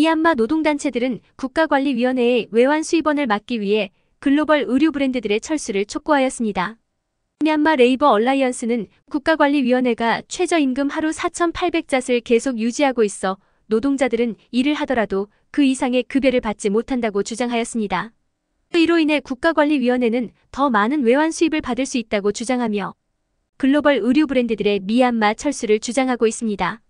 미얀마 노동단체들은 국가관리위원회의 외환 수입원을 막기 위해 글로벌 의류 브랜드들의 철수를 촉구하였습니다. 미얀마 레이버 얼라이언스는 국가관리위원회가 최저임금 하루 4,800잣을 계속 유지하고 있어 노동자들은 일을 하더라도 그 이상의 급여를 받지 못한다고 주장하였습니다. 이로 인해 국가관리위원회는 더 많은 외환 수입을 받을 수 있다고 주장하며 글로벌 의류 브랜드들의 미얀마 철수를 주장하고 있습니다.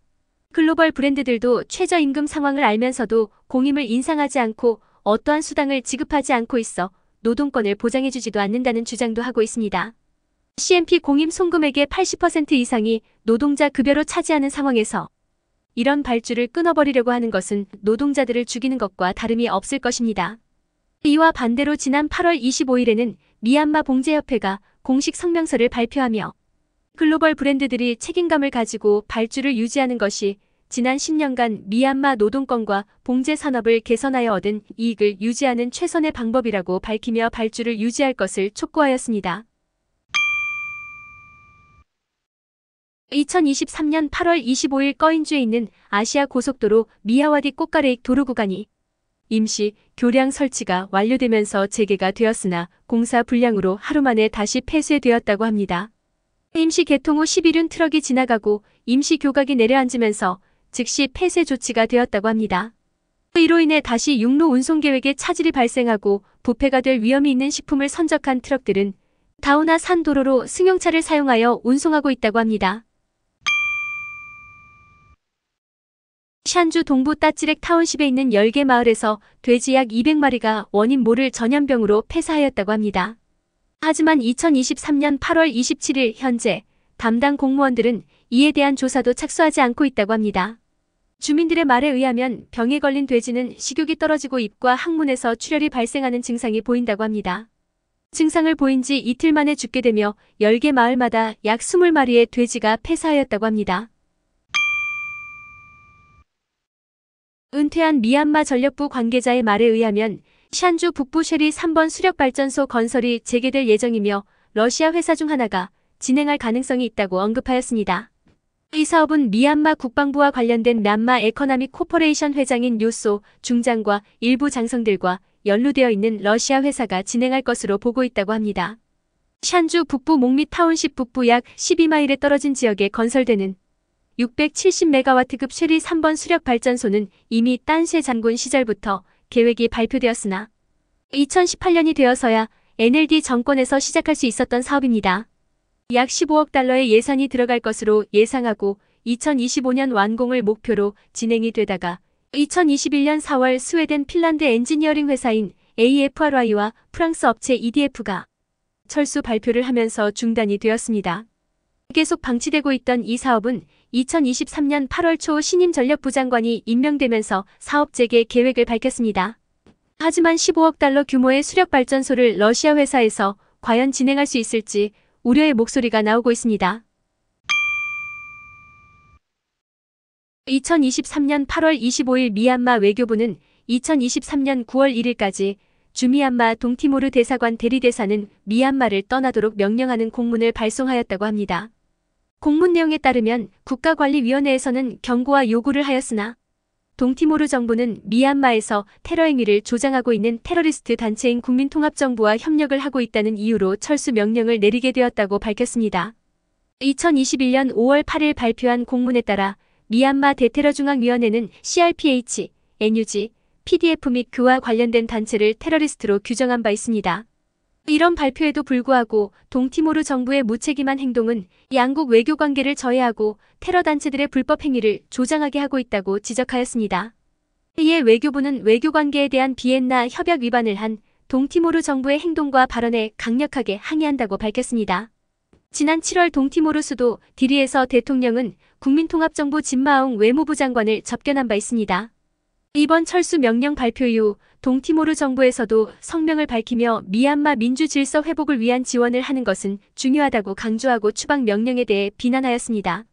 글로벌 브랜드들도 최저임금 상황을 알면서도 공임을 인상하지 않고 어떠한 수당을 지급하지 않고 있어 노동권을 보장해주지도 않는다는 주장도 하고 있습니다. CMP 공임 송금액의 80% 이상이 노동자 급여로 차지하는 상황에서 이런 발주를 끊어버리려고 하는 것은 노동자들을 죽이는 것과 다름이 없을 것입니다. 이와 반대로 지난 8월 25일에는 미얀마 봉제협회가 공식 성명서를 발표하며 글로벌 브랜드들이 책임감을 가지고 발주를 유지하는 것이 지난 10년간 미얀마 노동권과 봉제 산업을 개선하여 얻은 이익을 유지하는 최선의 방법이라고 밝히며 발주를 유지할 것을 촉구하였습니다. 2023년 8월 25일 꺼인주에 있는 아시아 고속도로 미야와디 꽃가레익 도로 구간이 임시 교량 설치가 완료되면서 재개가 되었으나 공사 불량으로 하루 만에 다시 폐쇄되었다고 합니다. 임시 개통 후 11륜 트럭이 지나가고 임시 교각이 내려앉으면서 즉시 폐쇄 조치가 되었다고 합니다. 이로 인해 다시 육로 운송 계획에 차질이 발생하고 부패가 될 위험이 있는 식품을 선적한 트럭들은 다우나 산도로로 승용차를 사용하여 운송하고 있다고 합니다. 샨주 동부 따찌렉 타운십에 있는 10개 마을에서 돼지 약 200마리가 원인 모를 전염병으로 폐사하였다고 합니다. 하지만 2023년 8월 27일 현재 담당 공무원들은 이에 대한 조사도 착수하지 않고 있다고 합니다. 주민들의 말에 의하면 병에 걸린 돼지는 식욕이 떨어지고 입과 항문에서 출혈이 발생하는 증상이 보인다고 합니다. 증상을 보인 지 이틀 만에 죽게 되며 10개 마을마다 약 20마리의 돼지가 폐사하였다고 합니다. 은퇴한 미얀마 전력부 관계자의 말에 의하면 샨주 북부 쉐리 3번 수력발전소 건설이 재개될 예정이며 러시아 회사 중 하나가 진행할 가능성이 있다고 언급하였습니다. 이 사업은 미얀마 국방부와 관련된 남마 에코나믹 코퍼레이션 회장인 요소 중장과 일부 장성들과 연루되어 있는 러시아 회사가 진행할 것으로 보고 있다고 합니다. 샨주 북부 목미 타운십 북부 약 12마일에 떨어진 지역에 건설되는 670메가와트급 쉐리 3번 수력발전소는 이미 딴쉐 장군 시절부터 계획이 발표되었으나 2018년이 되어서야 NLD 정권에서 시작할 수 있었던 사업입니다. 약 15억 달러의 예산이 들어갈 것으로 예상하고 2025년 완공을 목표로 진행이 되다가 2021년 4월 스웨덴 핀란드 엔지니어링 회사인 AFRY와 프랑스 업체 EDF가 철수 발표를 하면서 중단이 되었습니다. 계속 방치되고 있던 이 사업은 2023년 8월 초 신임 전력부 장관이 임명되면서 사업 재개 계획을 밝혔습니다. 하지만 15억 달러 규모의 수력발전소를 러시아 회사에서 과연 진행할 수 있을지 우려의 목소리가 나오고 있습니다. 2023년 8월 25일 미얀마 외교부는 2023년 9월 1일까지 주미얀마 동티모르 대사관 대리대사는 미얀마를 떠나도록 명령하는 공문을 발송하였다고 합니다. 공문 내용에 따르면 국가관리위원회에서는 경고와 요구를 하였으나 동티모르 정부는 미얀마에서 테러 행위를 조장하고 있는 테러리스트 단체인 국민통합정부와 협력을 하고 있다는 이유로 철수 명령을 내리게 되었다고 밝혔습니다. 2021년 5월 8일 발표한 공문에 따라 미얀마 대테러중앙위원회는 CRPH, NUG, PDF 및 그와 관련된 단체를 테러리스트로 규정한 바 있습니다. 이런 발표에도 불구하고 동티모르 정부의 무책임한 행동은 양국 외교 관계를 저해하고 테러 단체들의 불법 행위를 조장하게 하고 있다고 지적하였습니다. 이에 외교부는 외교 관계에 대한 비엔나 협약 위반을 한 동티모르 정부의 행동과 발언에 강력하게 항의한다고 밝혔습니다. 지난 7월 동티모르 수도 디리에서 대통령은 국민통합정부 진마옹 외무부 장관을 접견한 바 있습니다. 이번 철수 명령 발표 이후 동티모르 정부에서도 성명을 밝히며 미얀마 민주 질서 회복을 위한 지원을 하는 것은 중요하다고 강조하고 추방 명령에 대해 비난하였습니다.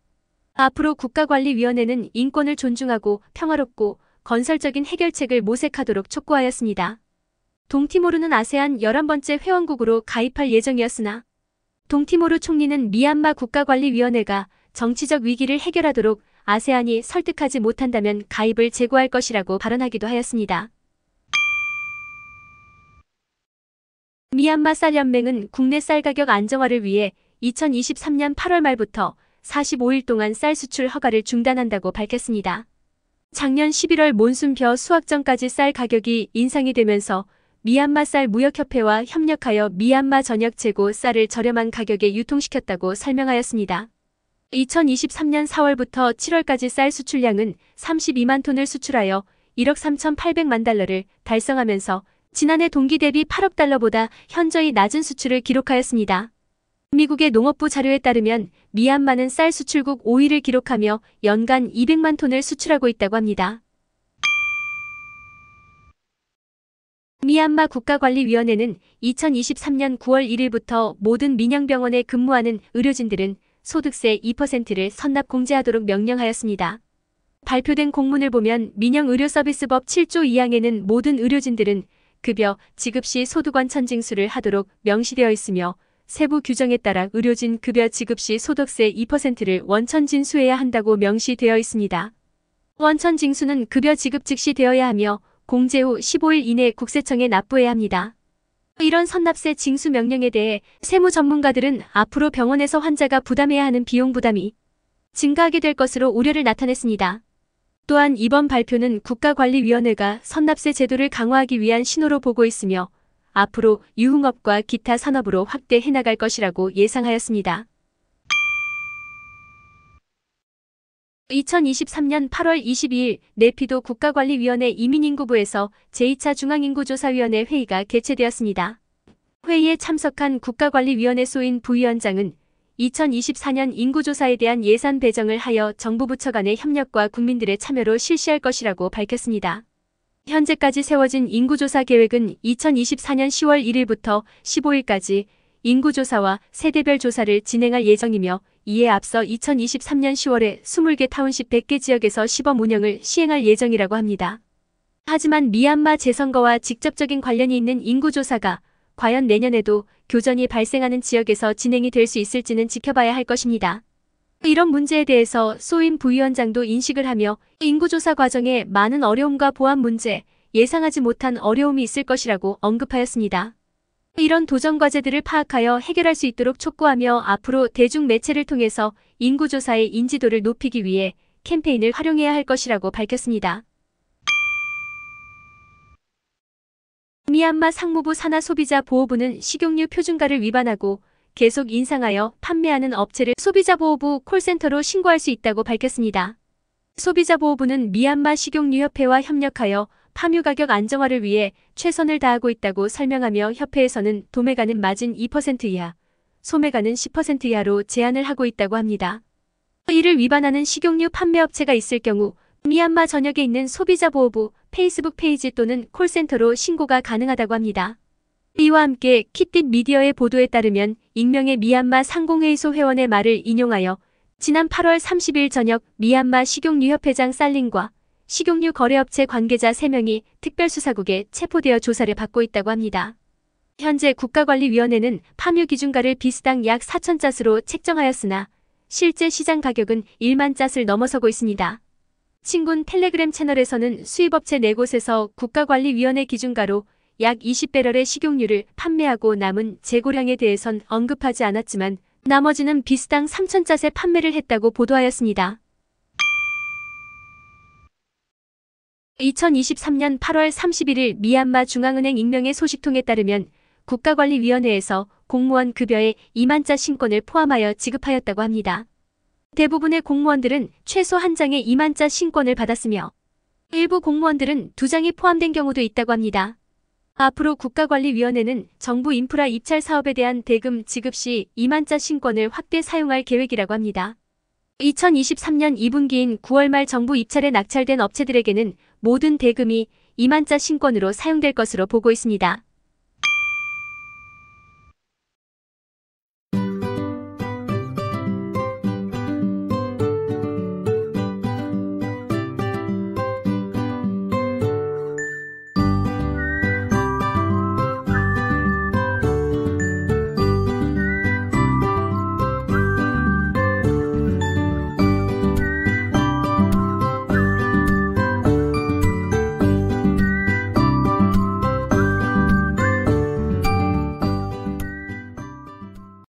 앞으로 국가관리위원회는 인권을 존중하고 평화롭고 건설적인 해결책을 모색하도록 촉구하였습니다. 동티모르는 아세안 11번째 회원국으로 가입할 예정이었으나 동티모르 총리는 미얀마 국가관리위원회가 정치적 위기를 해결하도록 아세안이 설득하지 못한다면 가입을 제고할 것이라고 발언하기도 하였습니다. 미얀마 쌀연맹은 국내 쌀 가격 안정화를 위해 2023년 8월 말부터 45일 동안 쌀 수출 허가를 중단한다고 밝혔습니다. 작년 11월 몬순 벼 수확 전까지 쌀 가격이 인상이 되면서 미얀마 쌀 무역협회와 협력하여 미얀마 전역 재고 쌀을 저렴한 가격에 유통시켰다고 설명하였습니다. 2023년 4월부터 7월까지 쌀 수출량은 32만 톤을 수출하여 1억 3,800만 달러를 달성하면서 지난해 동기 대비 8억 달러보다 현저히 낮은 수출을 기록하였습니다. 미국의 농업부 자료에 따르면 미얀마는 쌀 수출국 5위를 기록하며 연간 200만 톤을 수출하고 있다고 합니다. 미얀마 국가관리위원회는 2023년 9월 1일부터 모든 민양병원에 근무하는 의료진들은 소득세 2%를 선납 공제하도록 명령하였습니다. 발표된 공문을 보면 민영의료서비스법 7조 2항에는 모든 의료진들은 급여, 지급 시 소득원 천징수를 하도록 명시되어 있으며 세부 규정에 따라 의료진 급여 지급 시 소득세 2%를 원천 징수해야 한다고 명시되어 있습니다. 원천 징수는 급여 지급 즉시 되어야 하며 공제 후 15일 이내 국세청에 납부해야 합니다. 이런 선납세 징수 명령에 대해 세무 전문가들은 앞으로 병원에서 환자가 부담해야 하는 비용 부담이 증가하게 될 것으로 우려를 나타냈습니다. 또한 이번 발표는 국가관리위원회가 선납세 제도를 강화하기 위한 신호로 보고 있으며 앞으로 유흥업과 기타 산업으로 확대해 나갈 것이라고 예상하였습니다. 2023년 8월 22일 내피도 국가관리위원회 이민인구부에서 제2차 중앙인구조사위원회 회의가 개최되었습니다. 회의에 참석한 국가관리위원회 소인 부위원장은 2024년 인구조사에 대한 예산 배정을 하여 정부 부처 간의 협력과 국민들의 참여로 실시할 것이라고 밝혔습니다. 현재까지 세워진 인구조사 계획은 2024년 10월 1일부터 15일까지 인구조사와 세대별 조사를 진행할 예정이며 이에 앞서 2023년 10월에 20개 타운십 100개 지역에서 시범 운영을 시행할 예정이라고 합니다. 하지만 미얀마 재선거와 직접적인 관련이 있는 인구조사가 과연 내년에도 교전이 발생하는 지역에서 진행이 될 수 있을지는 지켜봐야 할 것입니다. 이런 문제에 대해서 소임 부위원장도 인식을 하며 인구조사 과정에 많은 어려움과 보안 문제, 예상하지 못한 어려움이 있을 것이라고 언급하였습니다. 이런 도전과제들을 파악하여 해결할 수 있도록 촉구하며 앞으로 대중매체를 통해서 인구조사의 인지도를 높이기 위해 캠페인을 활용해야 할 것이라고 밝혔습니다. 미얀마 상무부 산하 소비자 보호부는 식용유 표준가를 위반하고 계속 인상하여 판매하는 업체를 소비자보호부 콜센터로 신고할 수 있다고 밝혔습니다. 소비자보호부는 미얀마 식용유협회와 협력하여 파묘 가격 안정화를 위해 최선을 다하고 있다고 설명하며 협회에서는 도매가는 마진 2% 이하, 소매가는 10% 이하로 제한을 하고 있다고 합니다. 이를 위반하는 식용유 판매업체가 있을 경우 미얀마 전역에 있는 소비자보호부 페이스북 페이지 또는 콜센터로 신고가 가능하다고 합니다. 이와 함께 키핏 미디어의 보도에 따르면 익명의 미얀마 상공회의소 회원의 말을 인용하여 지난 8월 30일 저녁 미얀마 식용유협회장 살린과 식용유 거래업체 관계자 3명이 특별수사국에 체포되어 조사를 받고 있다고 합니다. 현재 국가관리위원회는 파뮤 기준가를 비스당 약 4천 짜스로 책정하였으나 실제 시장 가격은 1만 짜스를 넘어서고 있습니다. 친군 텔레그램 채널에서는 수입업체 4곳에서 국가관리위원회 기준가로 약 20배럴의 식용유를 판매하고 남은 재고량에 대해선 언급하지 않았지만 나머지는 비스당 3천 짜스에 판매를 했다고 보도하였습니다. 2023년 8월 31일 미얀마 중앙은행 익명의 소식통에 따르면 국가관리위원회에서 공무원 급여에 2만자 신권을 포함하여 지급하였다고 합니다. 대부분의 공무원들은 최소 한 장의 2만자 신권을 받았으며 일부 공무원들은 두 장이 포함된 경우도 있다고 합니다. 앞으로 국가관리위원회는 정부 인프라 입찰 사업에 대한 대금 지급 시 2만자 신권을 확대 사용할 계획이라고 합니다. 2023년 2분기인 9월 말 정부 입찰에 낙찰된 업체들에게는 모든 대금이 2만자 신권으로 사용될 것으로 보고 있습니다.